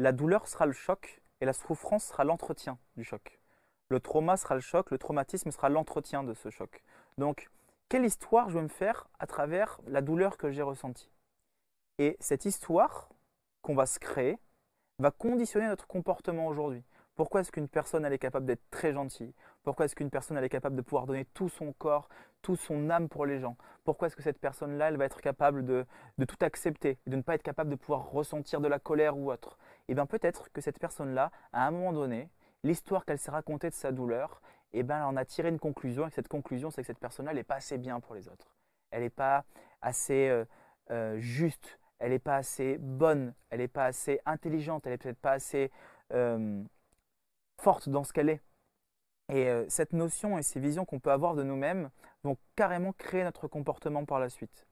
La douleur sera le choc et la souffrance sera l'entretien du choc. Le trauma sera le choc, le traumatisme sera l'entretien de ce choc. Donc, quelle histoire je vais me faire à travers la douleur que j'ai ressentie Et cette histoire qu'on va se créer va conditionner notre comportement aujourd'hui. Pourquoi est-ce qu'une personne est capable d'être très gentille Pourquoi est-ce qu'une personne est capable de pouvoir donner tout son corps, toute son âme pour les gens Pourquoi est-ce que cette personne-là elle va être capable de, de tout accepter et de ne pas être capable de pouvoir ressentir de la colère ou autre et eh bien peut-être que cette personne-là, à un moment donné, l'histoire qu'elle s'est racontée de sa douleur, et eh bien elle en a tiré une conclusion, et cette conclusion, c'est que cette personne-là, n'est pas assez bien pour les autres. Elle n'est pas assez euh, euh, juste, elle n'est pas assez bonne, elle n'est pas assez intelligente, elle n'est peut-être pas assez euh, forte dans ce qu'elle est. Et cette notion et ces visions qu'on peut avoir de nous-mêmes vont carrément créer notre comportement par la suite.